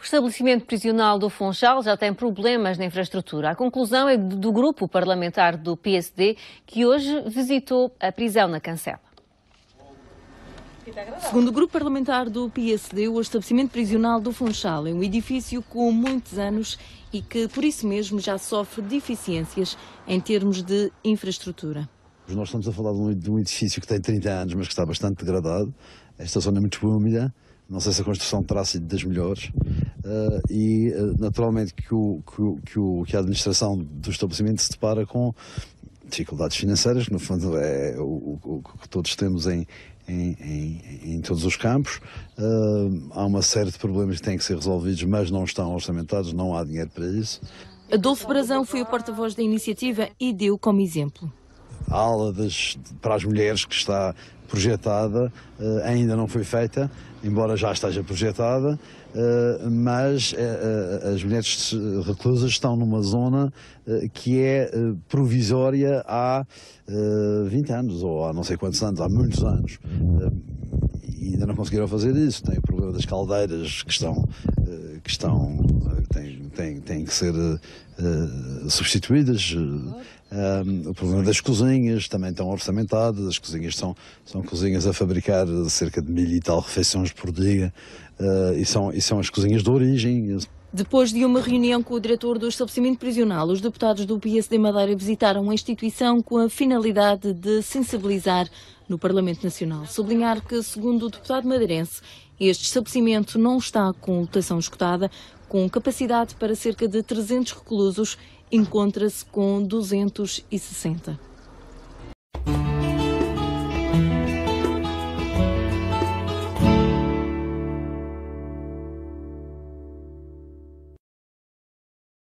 O estabelecimento prisional do Funchal já tem problemas na infraestrutura. A conclusão é do grupo parlamentar do PSD que hoje visitou a prisão na Cancela. Segundo o grupo parlamentar do PSD, o estabelecimento prisional do Funchal é um edifício com muitos anos e que, por isso mesmo, já sofre deficiências em termos de infraestrutura. Nós estamos a falar de um edifício que tem 30 anos, mas que está bastante degradado. A estação é muito úmida. Não sei se a construção terá sido das melhores. Uh, e uh, naturalmente que, o, que, o, que, o, que a administração do estabelecimento se depara com dificuldades financeiras, que no fundo é o, o que todos temos em, em, em, em todos os campos. Uh, há uma série de problemas que têm que ser resolvidos, mas não estão orçamentados, não há dinheiro para isso. Adolfo Brazão foi o porta-voz da iniciativa e deu como exemplo a ala das, para as mulheres que está projetada, eh, ainda não foi feita, embora já esteja projetada, eh, mas eh, as mulheres reclusas estão numa zona que é provisória há 20 anos, ou há não sei quantos anos, há muitos anos. E ainda não conseguiram fazer isso. Tem o problema das caldeiras que estão, que estão, têm têm, têm que ser uh, substituídas. Um, ehm, o problema das cozinhas também estão orçamentadas, as cozinhas são, são cozinhas a fabricar cerca de mil e tal refeições por dia uh, e, são, e são as cozinhas de origem. Depois de uma reunião com o diretor do estabelecimento prisional, os deputados do PSD Madeira visitaram a instituição com a finalidade de sensibilizar no Parlamento Nacional. Sublinhar que, segundo o deputado madeirense, este estabelecimento não está com lotação escutada, com capacidade para cerca de 300 reclusos, encontra-se com 260.